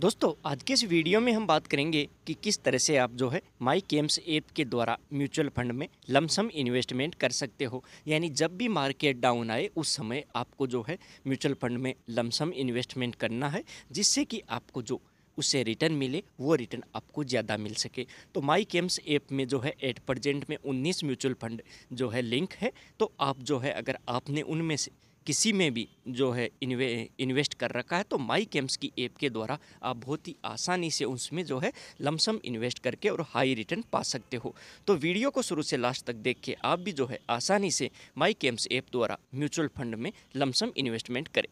दोस्तों आज के इस वीडियो में हम बात करेंगे कि किस तरह से आप जो है माई केम्स ऐप के द्वारा म्यूचुअल फंड में लमसम इन्वेस्टमेंट कर सकते हो यानी जब भी मार्केट डाउन आए उस समय आपको जो है म्यूचुअल फंड में लमसम इन्वेस्टमेंट करना है जिससे कि आपको जो उससे रिटर्न मिले वो रिटर्न आपको ज़्यादा मिल सके तो माई केम्स ऐप में जो है एट परजेंट में उन्नीस म्यूचुअल फंड जो है लिंक है तो आप जो है अगर आपने उनमें से किसी में भी जो है इन्वे इन्वेस्ट कर रखा है तो माई कैम्स की ऐप के द्वारा आप बहुत ही आसानी से उसमें जो है लमसम इन्वेस्ट करके और हाई रिटर्न पा सकते हो तो वीडियो को शुरू से लास्ट तक देख के आप भी जो है आसानी से माई केम्स ऐप द्वारा म्यूचुअल फंड में लमसम इन्वेस्टमेंट करें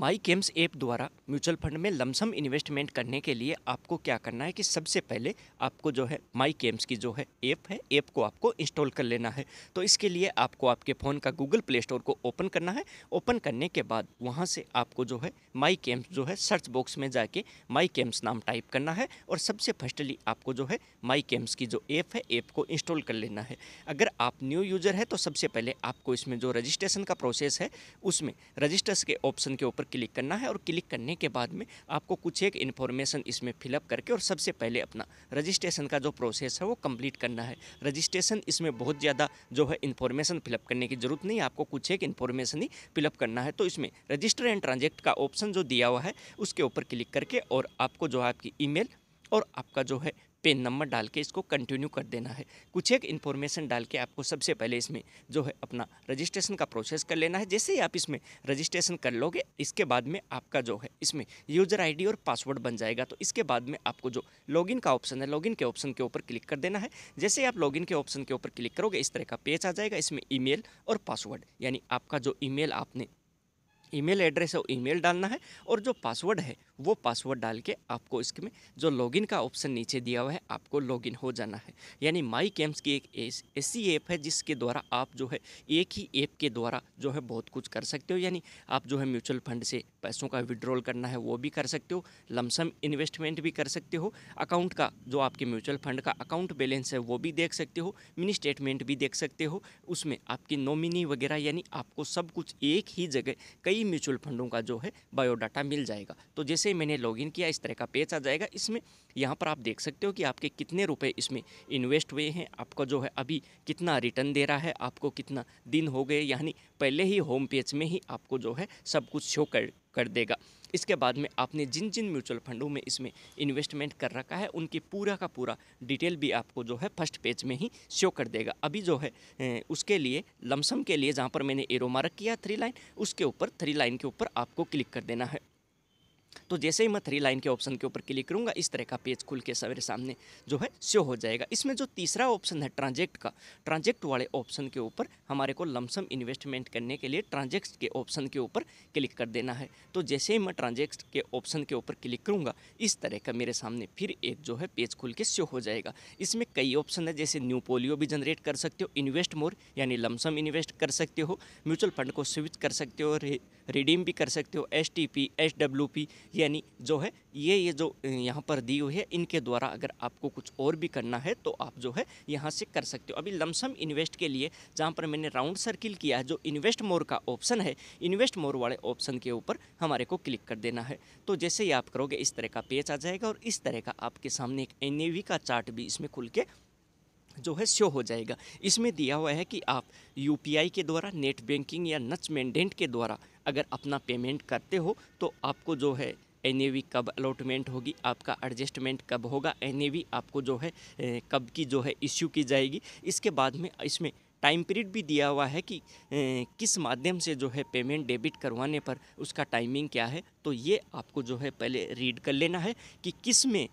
माई केम्स ऐप द्वारा म्यूचुअल फंड में लमसम इन्वेस्टमेंट करने के लिए आपको क्या करना है कि सबसे पहले आपको जो है माई केम्स की जो है ऐप है ऐप को आपको इंस्टॉल कर लेना है तो इसके लिए आपको आपके फ़ोन का गूगल प्ले स्टोर को ओपन करना है ओपन करने के बाद वहाँ से आपको जो है माई केम्स जो है सर्च बॉक्स में जाके माई केम्स नाम टाइप करना है और सबसे फर्स्टली आपको जो है माई केम्स की जो ऐप है ऐप को इंस्टॉल कर लेना है अगर आप न्यू यूज़र है तो सबसे पहले आपको इसमें जो रजिस्ट्रेशन का प्रोसेस है उसमें रजिस्टर्स के ऑप्शन के ऊपर पर क्लिक करना है और क्लिक करने के बाद में आपको कुछ एक इन्फॉर्मेशन इसमें फिलअप करके और सबसे पहले अपना रजिस्ट्रेशन का जो प्रोसेस है वो कम्प्लीट करना है रजिस्ट्रेशन इसमें बहुत ज़्यादा जो है इन्फॉर्मेशन फिलअप करने की ज़रूरत नहीं है आपको कुछ एक इन्फॉर्मेशन ही फिलअप करना है तो इसमें रजिस्टर एंड ट्रांजेक्ट का ऑप्शन जो दिया हुआ है उसके ऊपर क्लिक करके और आपको जो है आपकी ई और आपका जो है पिन नंबर डाल के इसको कंटिन्यू कर देना है कुछ एक इन्फॉर्मेशन डाल के आपको सबसे पहले इसमें जो है अपना रजिस्ट्रेशन का प्रोसेस कर लेना है जैसे ही आप इसमें रजिस्ट्रेशन कर लोगे इसके बाद में आपका जो है इसमें यूज़र आईडी और पासवर्ड बन जाएगा तो इसके बाद में आपको जो लॉगिन का ऑप्शन है लॉगिन के ऑप्शन के ऊपर क्लिक कर देना है जैसे ही आप लॉगिन के ऑप्शन के ऊपर क्लिक करोगे इस तरह का पेज आ जाएगा इसमें ईमेल और पासवर्ड यानी आपका जो ईमेल आपने ईमेल एड्रेस है वो ईमेल डालना है और जो पासवर्ड है वो पासवर्ड डाल के आपको इसमें जो लॉगिन का ऑप्शन नीचे दिया हुआ है आपको लॉगिन हो जाना है यानी माई कैम्स की एक ऐसी ऐप है जिसके द्वारा आप जो है एक ही ऐप के द्वारा जो है बहुत कुछ कर सकते हो यानी आप जो है म्यूचुअल फंड से पैसों का विड्रॉल करना है वो भी कर सकते हो लमसम इन्वेस्टमेंट भी कर सकते हो अकाउंट का जो आपके म्यूचुअल फंड का अकाउंट बैलेंस है वो भी देख सकते हो मिनी स्टेटमेंट भी देख सकते हो उसमें आपकी नॉमिनी वगैरह यानी आपको सब कुछ एक ही जगह कई म्यूचुअल फंडों का जो है बायोडाटा मिल जाएगा तो जैसे मैंने लॉग किया इस तरह का पेज आ जाएगा इसमें यहाँ पर आप देख सकते हो कि आपके कितने रुपए इसमें इन्वेस्ट हुए हैं आपका जो है अभी कितना रिटर्न दे रहा है आपको कितना दिन हो गए यानी पहले ही होम पेज में ही आपको जो है सब कुछ शो कर कर देगा इसके बाद में आपने जिन जिन म्यूचुअल फंडों में इसमें इन्वेस्टमेंट कर रखा है उनकी पूरा का पूरा डिटेल भी आपको जो है फर्स्ट पेज में ही शो कर देगा अभी जो है उसके लिए लमसम के लिए जहाँ पर मैंने एरो मार्क किया थ्री लाइन उसके ऊपर थ्री लाइन के ऊपर आपको क्लिक कर देना है तो जैसे ही मैं थ्री लाइन के ऑप्शन के ऊपर क्लिक करूँगा इस तरह का पेज खुल के सवेरे सामने जो है शो हो जाएगा इसमें जो तीसरा ऑप्शन है ट्रांजेक्ट का ट्रांजेक्ट वाले ऑप्शन के ऊपर हमारे को लमसम इन्वेस्टमेंट करने के लिए ट्रांजेक्ट के ऑप्शन के ऊपर क्लिक कर देना है तो जैसे ही मैं ट्रांजेक्ट के ऑप्शन के ऊपर क्लिक करूँगा इस तरह का मेरे सामने फिर एक जो है पेज खुल के शो हो जाएगा इसमें कई ऑप्शन है जैसे न्यू पोलियो भी जनरेट कर सकते हो इन्वेस्ट मोर यानी लमसम इन्वेस्ट कर सकते हो म्यूचुअल फंड को स्विच कर सकते हो रिडीम भी कर सकते हो S T P S W P ये यानी जो है ये ये जो यहाँ पर दी हुई है इनके द्वारा अगर आपको कुछ और भी करना है तो आप जो है यहाँ से कर सकते हो अभी लमसम इन्वेस्ट के लिए जहाँ पर मैंने राउंड सर्किल किया है जो इन्वेस्ट मोर का ऑप्शन है इन्वेस्ट मोर वाले ऑप्शन के ऊपर हमारे को क्लिक कर देना है तो जैसे ही आप करोगे इस तरह का पेज आ जाएगा और इस तरह का आपके सामने एक एन का चार्ट भी इसमें खुल के जो है शो हो जाएगा इसमें दिया हुआ है कि आप यू के द्वारा नेट बैंकिंग या नच मैंडेंट के द्वारा अगर अपना पेमेंट करते हो तो आपको जो है एन कब अलॉटमेंट होगी आपका एडजस्टमेंट कब होगा एन आपको जो है कब की जो है इश्यू की जाएगी इसके बाद में इसमें टाइम पीरियड भी दिया हुआ है कि ए, किस माध्यम से जो है पेमेंट डेबिट करवाने पर उसका टाइमिंग क्या है तो ये आपको जो है पहले रीड कर लेना है कि किस में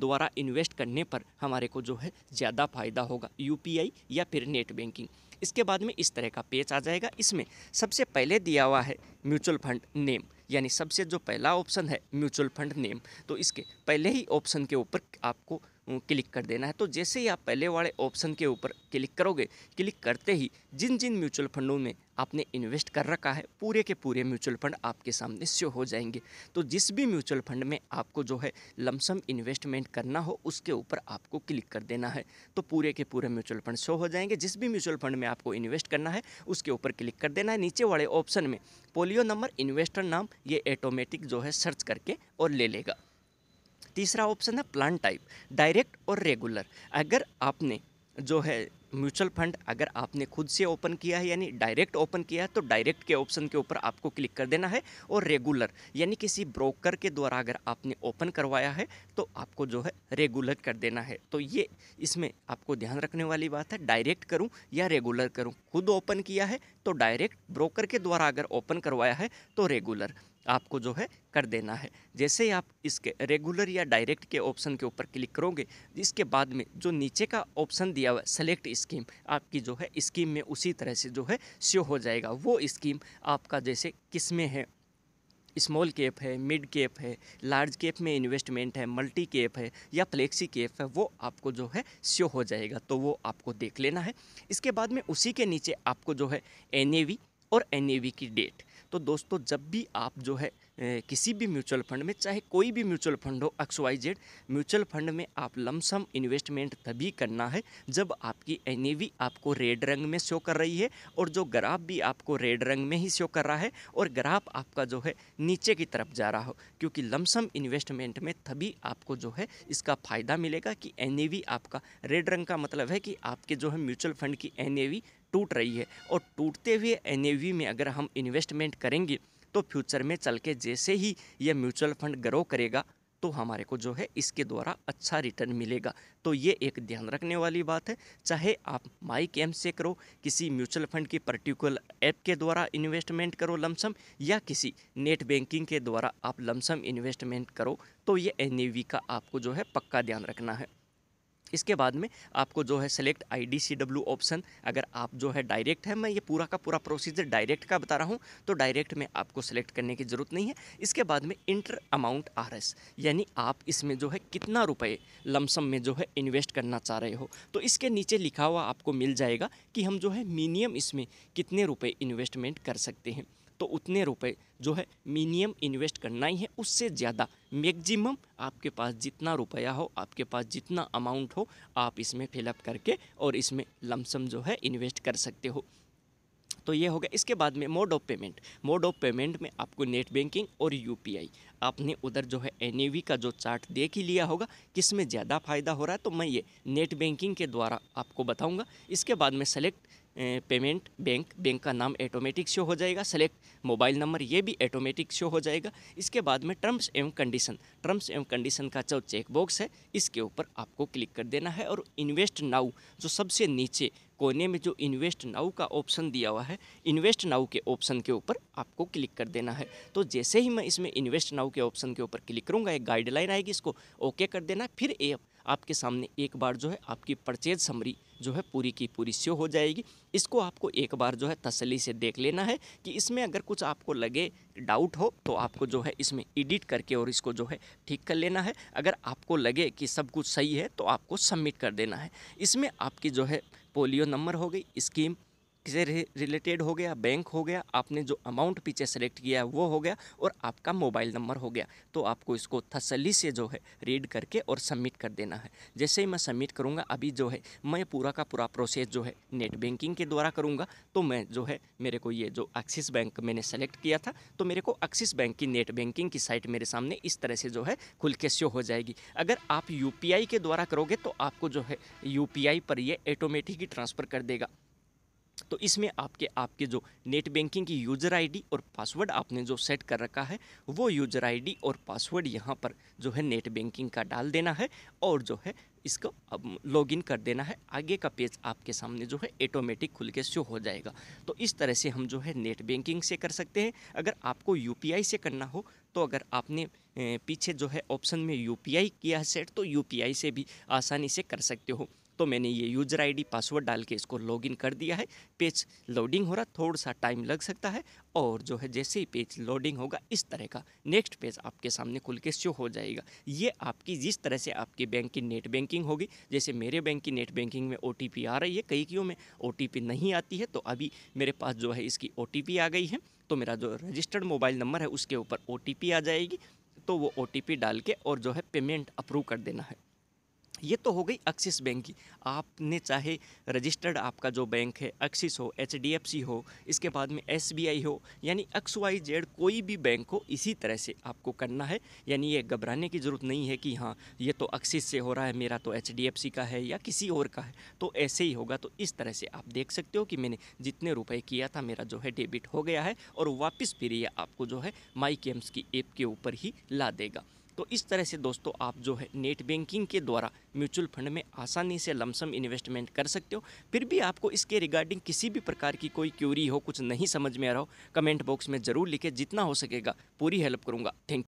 द्वारा इन्वेस्ट करने पर हमारे को जो है ज़्यादा फ़ायदा होगा यूपीआई या फिर नेट बैंकिंग इसके बाद में इस तरह का पेज आ जाएगा इसमें सबसे पहले दिया हुआ है म्यूचुअल फंड नेम यानी सबसे जो पहला ऑप्शन है म्यूचुअल फंड नेम तो इसके पहले ही ऑप्शन के ऊपर आपको क्लिक कर देना है तो जैसे ही आप पहले वाले ऑप्शन के ऊपर क्लिक करोगे क्लिक करते ही जिन जिन म्यूचुअल फंडों में आपने इन्वेस्ट कर रखा है पूरे के पूरे म्यूचुअल फंड आपके सामने शो हो जाएंगे तो जिस भी म्यूचुअल फंड में आपको जो है लमसम इन्वेस्टमेंट करना हो उसके ऊपर आपको क्लिक कर देना है तो पूरे के पूरे म्यूचुअल फंड शो हो जाएंगे जिस भी म्यूचुअल फंड में आपको इन्वेस्ट करना है उसके ऊपर क्लिक कर देना है नीचे वाले ऑप्शन में पोलियो नंबर इन्वेस्टर नाम ये ऑटोमेटिक जो है सर्च करके और ले लेगा तीसरा ऑप्शन है प्लान टाइप डायरेक्ट और रेगुलर अगर आपने जो है म्यूचुअल फंड अगर आपने खुद से ओपन किया है यानी डायरेक्ट ओपन किया है तो डायरेक्ट के ऑप्शन के ऊपर आपको क्लिक कर देना है और रेगुलर यानी किसी ब्रोकर के द्वारा अगर आपने ओपन करवाया है तो आपको जो है रेगुलर कर देना है तो ये इसमें आपको ध्यान रखने वाली बात है डायरेक्ट करूँ या रेगुलर करूँ खुद ओपन किया है तो डायरेक्ट ब्रोकर के द्वारा अगर ओपन करवाया है तो रेगुलर आपको जो है कर देना है जैसे ही आप इसके रेगुलर या डायरेक्ट के ऑप्शन के ऊपर क्लिक करोगे इसके बाद में जो नीचे का ऑप्शन दिया हुआ है सेलेक्ट स्कीम आपकी जो है स्कीम में उसी तरह से जो है शो हो जाएगा वो स्कीम आपका जैसे में है स्मॉल कैप है मिड कैप है लार्ज कैप में इन्वेस्टमेंट है मल्टी कैप है या फ्लेक्सी कैप है वो आपको जो है शो हो जाएगा तो वो आपको देख लेना है इसके बाद में उसी के नीचे आपको जो है एन और एन की डेट तो दोस्तों जब भी आप जो है किसी भी म्यूचुअल फंड में चाहे कोई भी म्यूचुअल फंड हो X Y Z mutual fund में आप लमसम इन्वेस्टमेंट तभी करना है जब आपकी एन आपको रेड रंग में शो कर रही है और जो ग्राफ भी आपको रेड रंग में ही शो कर रहा है और ग्राफ आपका जो है नीचे की तरफ जा रहा हो क्योंकि लमसम इन्वेस्टमेंट में तभी आपको जो है इसका फ़ायदा मिलेगा कि एन आपका रेड रंग का मतलब है कि आपके जो है म्यूचुअल फंड की एन टूट रही है और टूटते हुए एन में अगर हम इन्वेस्टमेंट करेंगे तो फ्यूचर में चल के जैसे ही यह म्यूचुअल फंड ग्रो करेगा तो हमारे को जो है इसके द्वारा अच्छा रिटर्न मिलेगा तो ये एक ध्यान रखने वाली बात है चाहे आप माई कैम्प से करो किसी म्यूचुअल फंड की पर्टिकुलर ऐप के द्वारा इन्वेस्टमेंट करो लमसम या किसी नेट बैंकिंग के द्वारा आप लमसम इन्वेस्टमेंट करो तो ये एन का आपको जो है पक्का ध्यान रखना है इसके बाद में आपको जो है select I D C W option अगर आप जो है डायरेक्ट है मैं ये पूरा का पूरा प्रोसीजर डायरेक्ट का बता रहा हूँ तो डायरेक्ट में आपको सेलेक्ट करने की ज़रूरत नहीं है इसके बाद में इंटर अमाउंट आर एस यानी आप इसमें जो है कितना रुपये लमसम में जो है इन्वेस्ट करना चाह रहे हो तो इसके नीचे लिखा हुआ आपको मिल जाएगा कि हम जो है मिनिमम इसमें कितने रुपये इन्वेस्टमेंट कर सकते हैं तो उतने रुपए जो है मिनिमम इन्वेस्ट करना ही है उससे ज़्यादा मैक्सिमम आपके पास जितना रुपया हो आपके पास जितना अमाउंट हो आप इसमें फिलअप करके और इसमें लमसम जो है इन्वेस्ट कर सकते हो तो ये हो गया इसके बाद में mode of payment mode of payment में आपको नेट बैंकिंग और यूपीआई आपने उधर जो है एन का जो चार्ट देख ही लिया होगा किस में ज़्यादा फायदा हो रहा है तो मैं ये नेट बैंकिंग के द्वारा आपको बताऊँगा इसके बाद में सेलेक्ट पेमेंट बैंक बैंक का नाम ऑटोमेटिक शो हो जाएगा सेलेक्ट मोबाइल नंबर ये भी ऑटोमेटिक शो हो जाएगा इसके बाद में टर्म्स एवं कंडीशन टर्म्स एवं कंडीशन का जो चेक बॉक्स है इसके ऊपर आपको क्लिक कर देना है और इन्वेस्ट नाउ जो सबसे नीचे कोने में जो इन्वेस्ट नाउ का ऑप्शन दिया हुआ है इन्वेस्ट नाउ के ऑप्शन के ऊपर आपको क्लिक कर देना है तो जैसे ही मैं इसमें इन्वेस्ट नाउ के ऑप्शन के ऊपर क्लिक करूँगा एक गाइडलाइन आएगी इसको ओके कर देना फिर एप आपके सामने एक बार जो है आपकी परचेज समरी जो है पूरी की पूरी शो हो जाएगी इसको आपको एक बार जो है तसली से देख लेना है कि इसमें अगर कुछ आपको लगे डाउट हो तो आपको जो है इसमें एडिट करके और इसको जो है ठीक कर लेना है अगर आपको लगे कि सब कुछ सही है तो आपको सबमिट कर देना है इसमें आपकी जो है पोलियो नंबर हो गई स्कीम किसे रिलेटेड हो गया बैंक हो गया आपने जो अमाउंट पीछे सेलेक्ट किया है वो हो गया और आपका मोबाइल नंबर हो गया तो आपको इसको तसली से जो है रीड करके और सबमिट कर देना है जैसे ही मैं सबमिट करूँगा अभी जो है मैं पूरा का पूरा प्रोसेस जो है नेट बैंकिंग के द्वारा करूँगा तो मैं जो है मेरे को ये जो एक्सिस बैंक मैंने सेलेक्ट किया था तो मेरे को एक्सिस बैंक की नेट बैंकिंग की साइट मेरे सामने इस तरह से जो है खुल के शो हो जाएगी अगर आप यू के द्वारा करोगे तो आपको जो है यू पर ये ऑटोमेटिक ही ट्रांसफ़र कर देगा तो इसमें आपके आपके जो नेट बैंकिंग की यूज़र आईडी और पासवर्ड आपने जो सेट कर रखा है वो यूज़र आईडी और पासवर्ड यहाँ पर जो है नेट बैंकिंग का डाल देना है और जो है इसको अब लॉगिन कर देना है आगे का पेज आपके सामने जो है ऑटोमेटिक खुल के शो हो जाएगा तो इस तरह से हम जो है नेट बैंकिंग से कर सकते हैं अगर आपको यू से करना हो तो अगर आपने पीछे जो है ऑप्शन में यू किया है सेट तो यू से भी आसानी से कर सकते हो तो मैंने ये यूजर आईडी पासवर्ड डाल के इसको लॉगिन कर दिया है पेज लोडिंग हो रहा थोड़ा सा टाइम लग सकता है और जो है जैसे ही पेज लोडिंग होगा इस तरह का नेक्स्ट पेज आपके सामने खुल के शो हो जाएगा ये आपकी जिस तरह से आपकी बैंक की नेट बैंकिंग होगी जैसे मेरे बैंक की नेट बैंकिंग में ओ आ रही है कई क्यों में ओ नहीं आती है तो अभी मेरे पास जो है इसकी ओ आ गई है तो मेरा जो रजिस्टर्ड मोबाइल नंबर है उसके ऊपर ओ आ जाएगी तो वो ओ डाल के और जो है पेमेंट अप्रूव कर देना है ये तो हो गई एक्सिस बैंक की आपने चाहे रजिस्टर्ड आपका जो बैंक है एक्सिस हो एच हो इसके बाद में एस हो यानी एक्स वाई जेड कोई भी बैंक हो इसी तरह से आपको करना है यानी ये घबराने की ज़रूरत नहीं है कि हाँ ये तो एक्सिस से हो रहा है मेरा तो एच का है या किसी और का है तो ऐसे ही होगा तो इस तरह से आप देख सकते हो कि मैंने जितने रुपये किया था मेरा जो है डेबिट हो गया है और वापस फिर ये आपको जो है माई गेम्स की ऐप के ऊपर ही ला देगा तो इस तरह से दोस्तों आप जो है नेट बैंकिंग के द्वारा म्यूचुअल फंड में आसानी से लमसम इन्वेस्टमेंट कर सकते हो फिर भी आपको इसके रिगार्डिंग किसी भी प्रकार की कोई क्यूरी हो कुछ नहीं समझ में आ रहा हो कमेंट बॉक्स में ज़रूर लिखें जितना हो सकेगा पूरी हेल्प करूँगा थैंक